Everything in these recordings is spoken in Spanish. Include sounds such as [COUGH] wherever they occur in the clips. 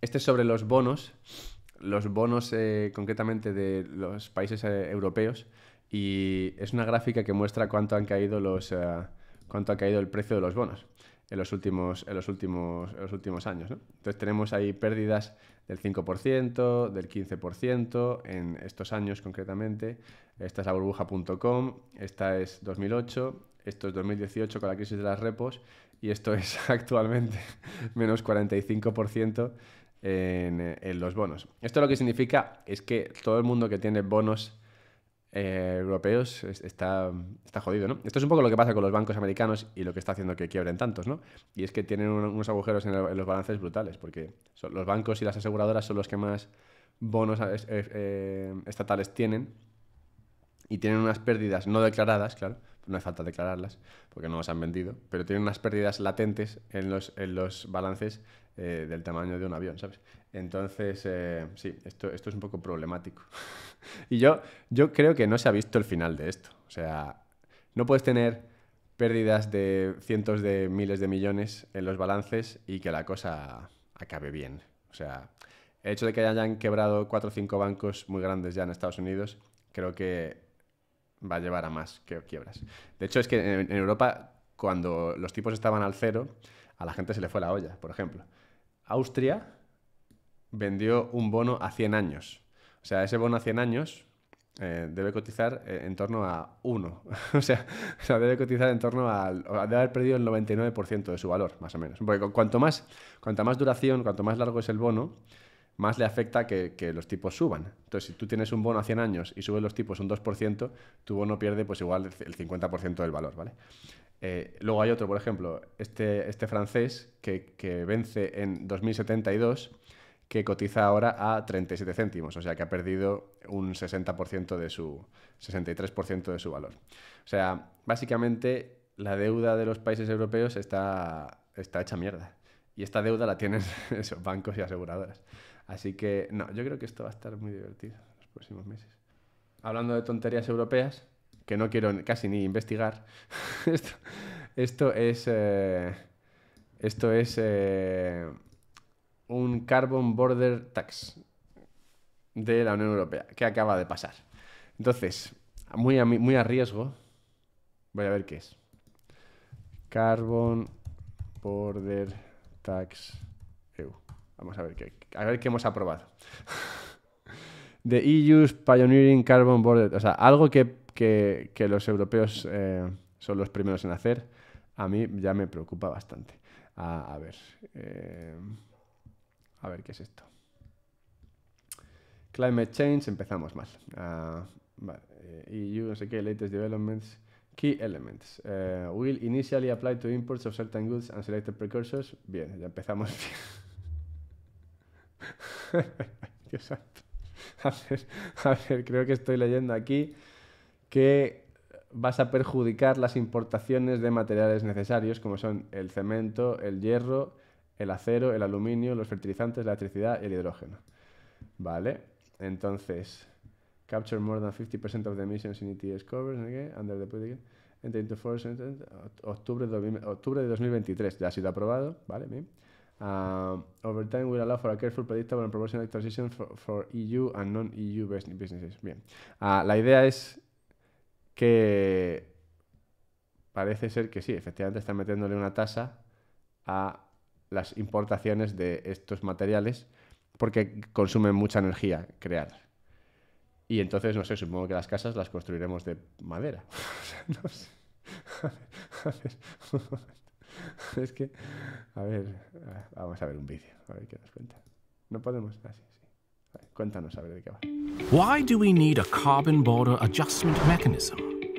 Este es sobre los bonos, los bonos eh, concretamente de los países eh, europeos. Y es una gráfica que muestra cuánto han caído los, eh, cuánto ha caído el precio de los bonos en los últimos, en los últimos, los últimos años. Entonces tenemos ahí pérdidas del 5%, del 15% en estos años concretamente. Esta es la burbuja.com, esta es 2008, esto es 2018 con la crisis de las repos y esto es [LAUGHS] actualmente menos 45% eh, en, los bonos. Esto lo que significa es que todo el mundo que tiene bonos eh, europeos está, está jodido, ¿no? Esto es un poco lo que pasa con los bancos americanos y lo que está haciendo que quiebren tantos, ¿no? Y es que tienen unos agujeros en, los balances brutales, porque los bancos y las aseguradoras son los que más bonos eh, estatales tienen y tienen unas pérdidas no declaradas, claro, no hay falta declararlas porque no las han vendido, pero tienen unas pérdidas latentes en los, los balances eh, del tamaño de un avión, ¿sabes? Entonces, eh, sí, esto, esto es un poco problemático. [LAUGHS] y yo, yo creo que no se ha visto el final de esto. O sea, no puedes tener pérdidas de cientos de miles de millones en los balances y que la cosa acabe bien. O sea, el hecho de que hayan quebrado cuatro o cinco bancos muy grandes ya en Estados Unidos, creo que va a llevar a más que quiebras. De hecho, es que en, Europa, cuando los tipos estaban al cero, a la gente se le fue la olla, por ejemplo. Austria vendió un bono a 100 años. O sea, ese bono a 100 años eh, debe cotizar eh, en torno a 1. [LAUGHS] o, sea, debe cotizar en torno al... Debe haber perdido el 99% de su valor, más o menos. Porque cuanto más, más duración, cuanto más largo es el bono, más le afecta que, los tipos suban. Entonces, si tú tienes un bono a 100 años y suben los tipos un 2%, tu bono pierde pues igual el 50% del valor, ¿vale? Eh, luego hay otro, por ejemplo, este, este francés que, vence en 2072, que cotiza ahora a 37 céntimos, o sea que ha perdido un 60% de su, 63% de su valor. O sea, básicamente la deuda de los países europeos está, está hecha mierda. Y esta deuda la tienen [LAUGHS] esos bancos y aseguradoras. Así que, no, yo creo que esto va a estar muy divertido en los próximos meses. Hablando de tonterías europeas, que no quiero casi ni investigar, [LAUGHS] esto, esto, es, eh, esto es eh, un Carbon Border Tax de la Unión Europea, que acaba de pasar. Entonces, muy muy a riesgo, voy a ver qué es. Carbon Border Tax Vamos a ver qué, a ver qué hemos aprobado. [LAUGHS] The EU's Pioneering Carbon Border, o sea, algo que, que, que los europeos eh, son los primeros en hacer, a mí ya me preocupa bastante. A, ver, eh, a ver qué es esto. Climate Change, empezamos mal. Ah, vale, EU, eh, e no sé qué, latest developments. Key elements. will initially apply to imports of certain goods and selected precursors. Bien, ya empezamos [LAUGHS] bien. [LAUGHS] A ver, creo que estoy leyendo aquí que vas a perjudicar las importaciones de materiales necesarios como son el cemento, el hierro, el acero, el aluminio, los fertilizantes, la electricidad y el hidrógeno. Vale, entonces, capture more than 50% of the emissions in ETS covers, under the force Octubre de 2023, ya ha sido aprobado, ¿vale? Bien. Ah, allow for a careful, proportional transition for, EU and non-EU businesses. Bien. Ah, la idea es que parece ser que sí, efectivamente están metiéndole una tasa a las importaciones de estos materiales porque consumen mucha energía crear. Y entonces, no sé, supongo que las casas las construiremos de madera. [LAUGHS] no sé. [LAUGHS] [LAUGHS] es que, a ver, vamos a ver un vídeo, a ver qué nos cuenta. No podemos, así, ah, sí. sí. cuéntanos a ver de qué va. Why do we need a carbon border adjustment mechanism?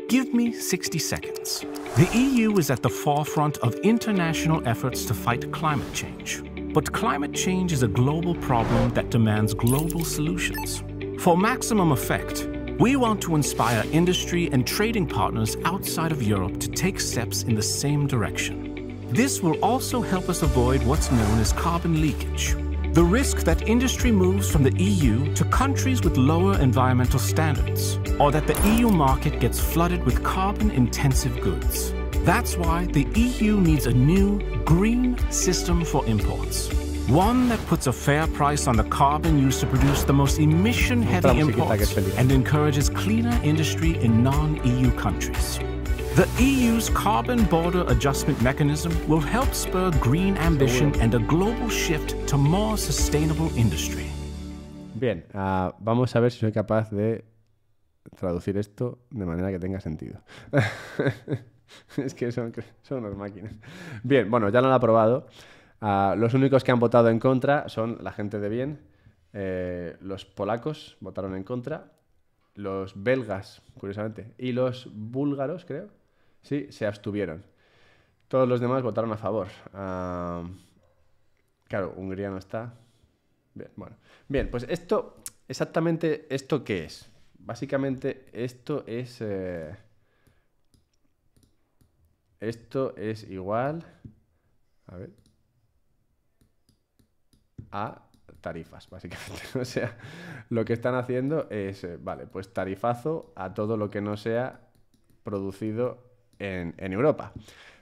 Give me 60 seconds. The EU is at the forefront of international efforts to fight climate change. But climate change is a global problem that demands global solutions. For maximum effect, we want to inspire industry and trading partners outside of Europe to take steps in the same direction. This will also help us avoid what's known as carbon leakage, the risk that industry moves from the EU to countries with lower environmental standards, or that the EU market gets flooded with carbon-intensive goods. That's why the EU needs a new, green system for imports. One that puts a fair price on the carbon used to produce the most emission-heavy imports and encourages cleaner industry in non-EU countries. industry. Bien, ah, vamos a ver si soy capaz de traducir esto de manera que tenga sentido. [LAUGHS] es que son, unas máquinas. Bien, bueno, ya lo han aprobado. Ah, los únicos que han votado en contra son la gente de bien. Eh, los polacos votaron en contra. Los belgas, curiosamente. Y los búlgaros, creo Sí, se abstuvieron. Todos los demás votaron a favor. Ah, claro, Hungría no está. Bien, bueno. Bien, pues esto, exactamente esto qué es. Básicamente esto es... Eh, esto es igual... A tarifas, básicamente. [LAUGHS] O sea, lo que están haciendo es, eh, vale, pues tarifazo a todo lo que no sea producido en, Europa.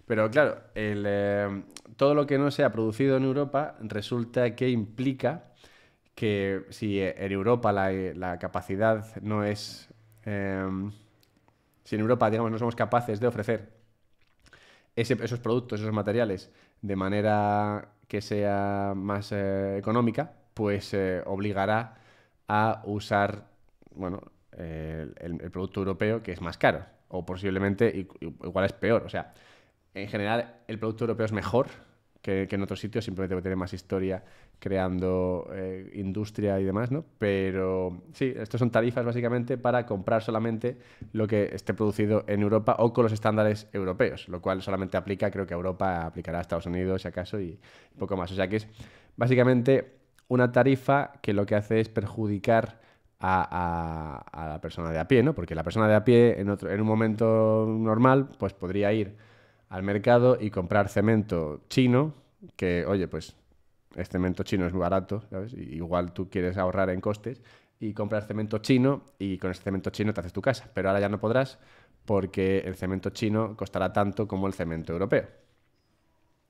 Pero claro, eh, todo lo que no sea producido en Europa resulta que implica que si en Europa la, capacidad no es... Em, si en Europa, digamos, no somos capaces de ofrecer esos productos, esos materiales, de manera que sea más eh, económica, pues eh, obligará a usar, bueno, el producto europeo que es más caro o posiblemente igual es peor. O sea, en general el producto europeo es mejor que, en otros sitios, simplemente porque tiene más historia creando eh, industria y demás, ¿no? Pero sí, estos son tarifas básicamente para comprar solamente lo que esté producido en Europa o con los estándares europeos, lo cual solamente aplica, creo que Europa aplicará a Estados Unidos, si acaso, y poco más. O sea que es básicamente una tarifa que lo que hace es perjudicar a, la persona de a pie, ¿no? Porque la persona de a pie en, otro, en un momento normal pues podría ir al mercado y comprar cemento chino, que oye, pues el cemento chino es muy barato, Igual tú quieres ahorrar en costes y comprar cemento chino y con ese cemento chino te haces tu casa, pero ahora ya no podrás porque el cemento chino costará tanto como el cemento europeo.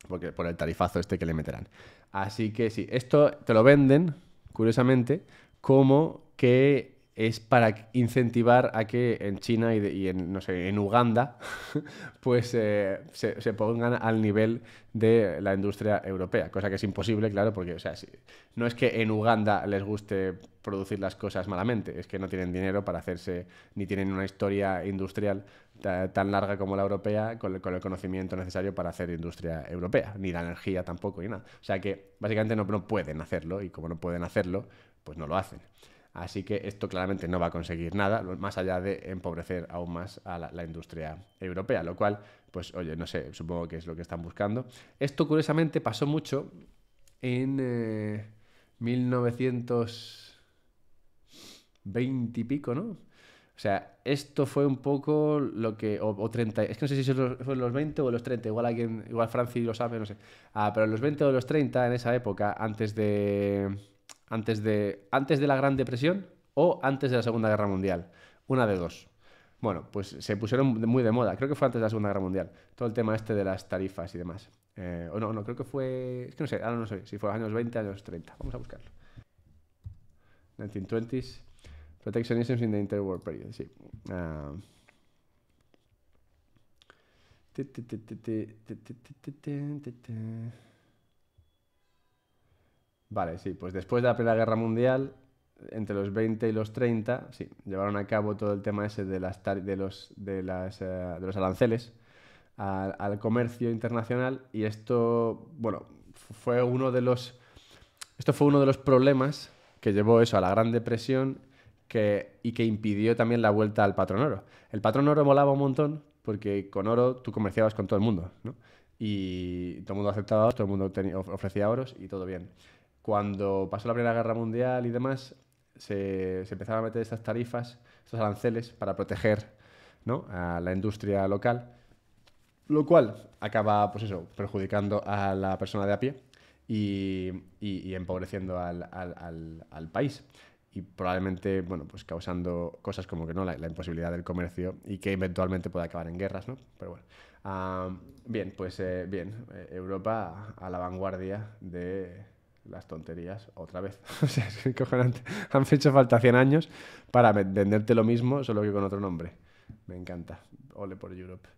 Porque por el tarifazo este que le meterán. Así que sí, esto te lo venden, curiosamente, como que es para incentivar a que en China y, en, no sé, en Uganda [LAUGHS] pues eh, se, pongan al nivel de la industria europea, cosa que es imposible, claro, porque o sea, no es que en Uganda les guste producir las cosas malamente, es que no tienen dinero para hacerse, ni tienen una historia industrial tan larga como la europea, con el, conocimiento necesario para hacer industria europea, ni la energía tampoco, ni nada. O sea que básicamente no pueden hacerlo y como no pueden hacerlo, pues no lo hacen. Así que esto claramente no va a conseguir nada, más allá de empobrecer aún más a la, industria europea, lo cual, pues oye, no sé, supongo que es lo que están buscando. Esto curiosamente pasó mucho en 1920 eh, y pico, ¿no? O sea, esto fue un poco lo que. O, 30. Es que no sé si son los, 20 o los 30. Igual alguien. Igual Franci lo sabe, no sé. Ah, pero los 20 o los 30, en esa época, antes de antes de, antes de la Gran Depresión o antes de la Segunda Guerra Mundial. Una de dos. Bueno, pues se pusieron muy de moda. Creo que fue antes de la Segunda Guerra Mundial. Todo el tema este de las tarifas y demás. o no, no, creo que fue... Es que no sé, ahora no sé si fue años 20, años 30. Vamos a buscarlo. 1920s. Protectionism in the interwar period, sí. Vale, sí, pues después de la Primera Guerra Mundial, entre los 20 y los 30, sí, llevaron a cabo todo el tema ese de, las de, los, de, las, eh, de los aranceles al, comercio internacional y esto, bueno, fue uno de los, esto fue uno de los problemas que llevó eso a la Gran Depresión que, y que impidió también la vuelta al patrón oro. El patrón oro molaba un montón porque con oro tú comerciabas con todo el mundo, ¿no? Y todo el mundo aceptaba, todo el mundo ofrecía oros y todo bien cuando pasó la Primera Guerra Mundial y demás, se, se empezaron a meter estas tarifas, estos aranceles para proteger ¿no? a la industria local, lo cual acaba pues eso, perjudicando a la persona de a pie y, empobreciendo al, país y probablemente bueno, pues causando cosas como que no la, imposibilidad del comercio y que eventualmente puede acabar en guerras, ¿no? Pero bueno. Ah, bien, pues eh, bien, eh, Europa a la vanguardia de, las tonterías otra vez. [LAUGHS] o sea, es Han hecho falta 100 años para venderte lo mismo, solo que con otro nombre. Me encanta. Ole por Europe.